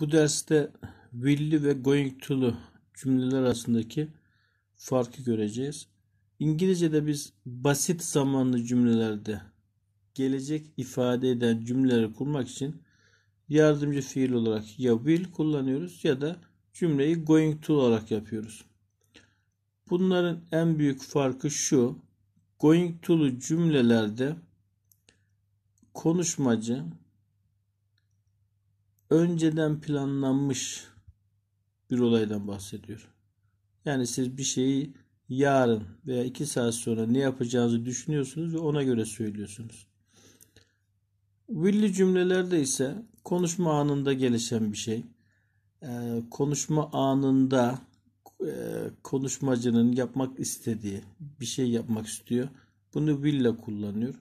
Bu derste will'li ve going to'lu cümleler arasındaki farkı göreceğiz. İngilizce'de biz basit zamanlı cümlelerde gelecek ifade eden cümleleri kurmak için yardımcı fiil olarak ya will kullanıyoruz ya da cümleyi going to olarak yapıyoruz. Bunların en büyük farkı şu. Going to'lu cümlelerde konuşmacı önceden planlanmış bir olaydan bahsediyor. Yani siz bir şeyi yarın veya iki saat sonra ne yapacağınızı düşünüyorsunuz ve ona göre söylüyorsunuz. Willi cümlelerde ise konuşma anında gelişen bir şey. Ee, konuşma anında e, konuşmacının yapmak istediği bir şey yapmak istiyor. Bunu will kullanıyor.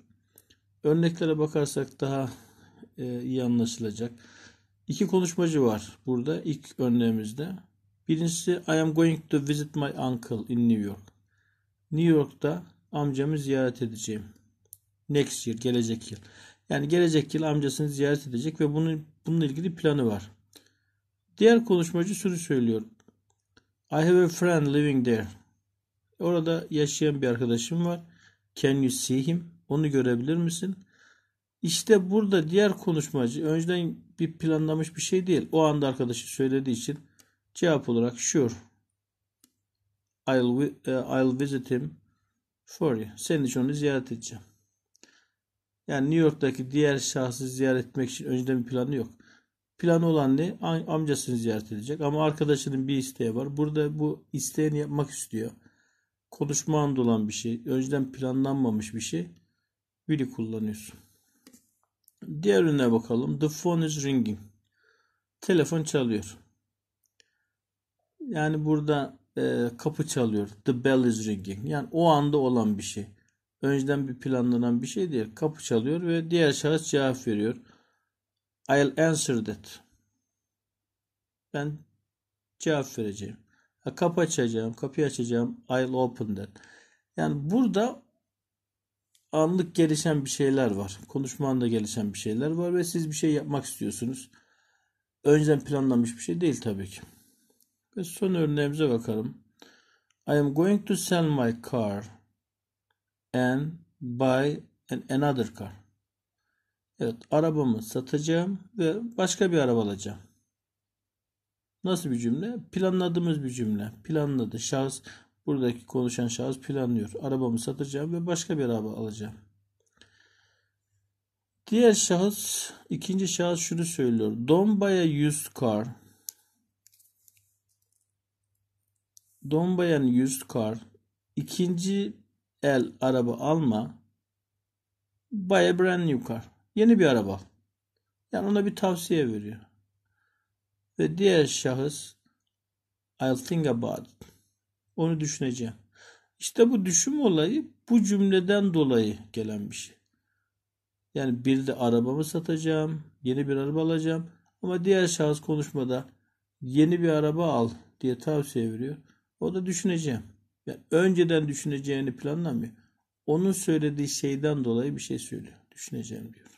Örneklere bakarsak daha e, iyi anlaşılacak. İki konuşmacı var burada ilk örneğimizde. Birincisi I am going to visit my uncle in New York. New York'ta amcamı ziyaret edeceğim. Next year, gelecek yıl. Yani gelecek yıl amcasını ziyaret edecek ve bunun, bununla ilgili planı var. Diğer konuşmacı şunu söylüyor. I have a friend living there. Orada yaşayan bir arkadaşım var. Can you see him? Onu görebilir misin? İşte burada diğer konuşmacı önceden bir planlamış bir şey değil. O anda arkadaşı söylediği için cevap olarak sure. I'll, eh, I'll visit him for you. Senin için onu ziyaret edeceğim. Yani New York'taki diğer şahsı ziyaret etmek için önceden bir planı yok. Planı olan ne? Amcasını ziyaret edecek. Ama arkadaşının bir isteği var. Burada bu isteğini yapmak istiyor. Konuşma anda olan bir şey. Önceden planlanmamış bir şey. Biri kullanıyorsun. Diğer Diğerine bakalım. The phone is ringing. Telefon çalıyor. Yani burada e, kapı çalıyor. The bell is ringing. Yani o anda olan bir şey. Önceden bir planlanan bir şey değil. Kapı çalıyor ve diğer şahıs cevap veriyor. I'll answer that. Ben cevap vereceğim. kapı açacağım, kapıyı açacağım. I'll open that. Yani burada anlık gelişen bir şeyler var. Konuşma anda gelişen bir şeyler var ve siz bir şey yapmak istiyorsunuz. Önceden planlanmış bir şey değil tabii ki. Ve son örneğimize bakalım. I am going to sell my car and buy an another car. Evet, arabamı satacağım ve başka bir araba alacağım. Nasıl bir cümle? Planladığımız bir cümle. Planladı şahıs Buradaki konuşan şahıs planlıyor. Arabamı satacağım ve başka bir araba alacağım. Diğer şahıs, ikinci şahıs şunu söylüyor. Don't buy a used car. Don't buy a used car. İkinci el araba alma. Buy a brand new car. Yeni bir araba al. Yani ona bir tavsiye veriyor. Ve diğer şahıs I'll think about it. Onu düşüneceğim. İşte bu düşünme olayı bu cümleden dolayı gelen bir şey. Yani bir de arabamı satacağım, yeni bir araba alacağım. Ama diğer şahıs konuşmada yeni bir araba al diye tavsiye veriyor. O da düşüneceğim. Yani önceden düşüneceğini planlamıyor. Onun söylediği şeyden dolayı bir şey söylüyor. Düşüneceğim diyor.